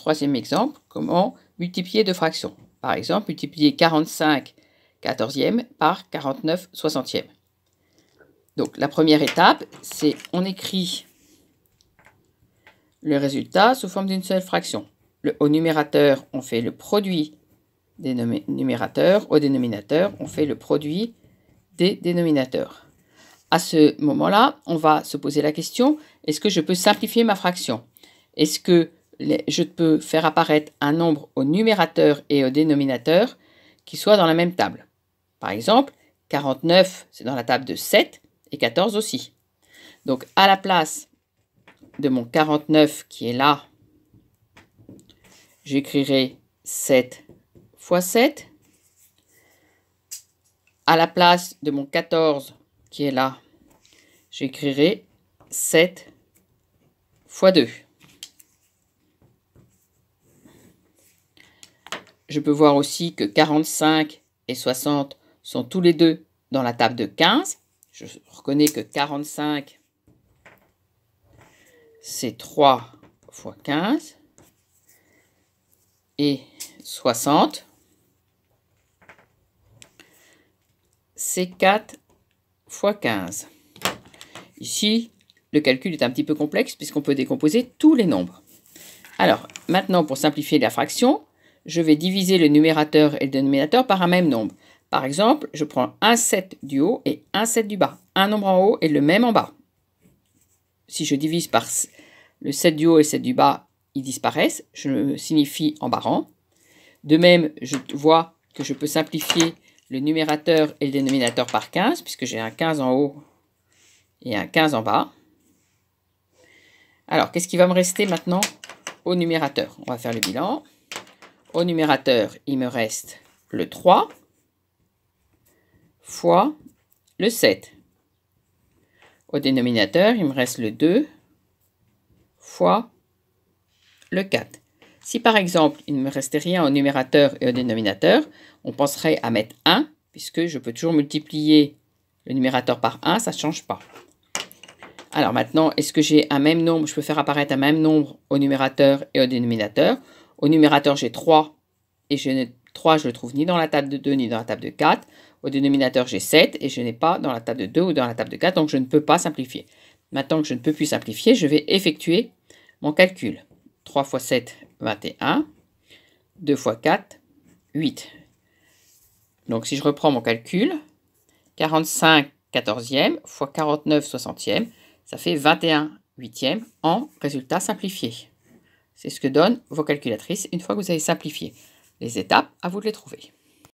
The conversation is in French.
Troisième exemple, comment multiplier deux fractions. Par exemple, multiplier 45 quatorzièmes par 49 soixantième. Donc la première étape, c'est on écrit le résultat sous forme d'une seule fraction. Le, au numérateur, on fait le produit des numérateurs. Au dénominateur, on fait le produit des dénominateurs. À ce moment-là, on va se poser la question, est-ce que je peux simplifier ma fraction Est-ce que je peux faire apparaître un nombre au numérateur et au dénominateur qui soit dans la même table. Par exemple, 49, c'est dans la table de 7 et 14 aussi. Donc à la place de mon 49 qui est là, j'écrirai 7 fois 7. À la place de mon 14 qui est là, j'écrirai 7 fois 2. Je peux voir aussi que 45 et 60 sont tous les deux dans la table de 15. Je reconnais que 45, c'est 3 fois 15. Et 60, c'est 4 fois 15. Ici, le calcul est un petit peu complexe puisqu'on peut décomposer tous les nombres. Alors, maintenant, pour simplifier la fraction, je vais diviser le numérateur et le dénominateur par un même nombre. Par exemple, je prends un 7 du haut et un 7 du bas. Un nombre en haut et le même en bas. Si je divise par le 7 du haut et 7 du bas, ils disparaissent. Je le signifie en barrant. De même, je vois que je peux simplifier le numérateur et le dénominateur par 15, puisque j'ai un 15 en haut et un 15 en bas. Alors, qu'est-ce qui va me rester maintenant au numérateur On va faire le bilan. Au numérateur, il me reste le 3 fois le 7. Au dénominateur, il me reste le 2 fois le 4. Si par exemple, il ne me restait rien au numérateur et au dénominateur, on penserait à mettre 1, puisque je peux toujours multiplier le numérateur par 1, ça ne change pas. Alors maintenant, est-ce que j'ai un même nombre Je peux faire apparaître un même nombre au numérateur et au dénominateur au numérateur, j'ai 3 et je n'ai 3, je le trouve ni dans la table de 2 ni dans la table de 4. Au dénominateur, j'ai 7 et je n'ai pas dans la table de 2 ou dans la table de 4, donc je ne peux pas simplifier. Maintenant que je ne peux plus simplifier, je vais effectuer mon calcul. 3 x 7, 21. 2 x 4, 8. Donc si je reprends mon calcul, 45 14e x 49 60e, ça fait 21 8e en résultat simplifié. C'est ce que donnent vos calculatrices une fois que vous avez simplifié les étapes, à vous de les trouver.